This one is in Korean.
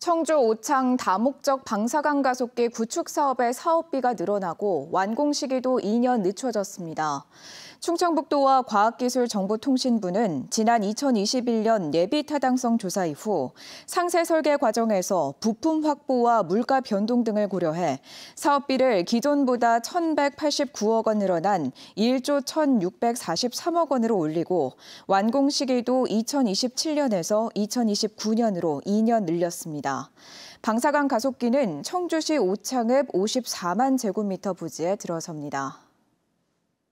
청주 오창 다목적 방사광 가속기 구축 사업의 사업비가 늘어나고 완공 시기도 2년 늦춰졌습니다. 충청북도와 과학기술정보통신부는 지난 2021년 예비 타당성 조사 이후 상세 설계 과정에서 부품 확보와 물가 변동 등을 고려해 사업비를 기존보다 1,189억 원 늘어난 1조 1,643억 원으로 올리고 완공 시기도 2027년에서 2029년으로 2년 늘렸습니다. 있습니다. 방사강 가속기는 청주시 오창읍 54만 제곱미터 부지에 들어섭니다.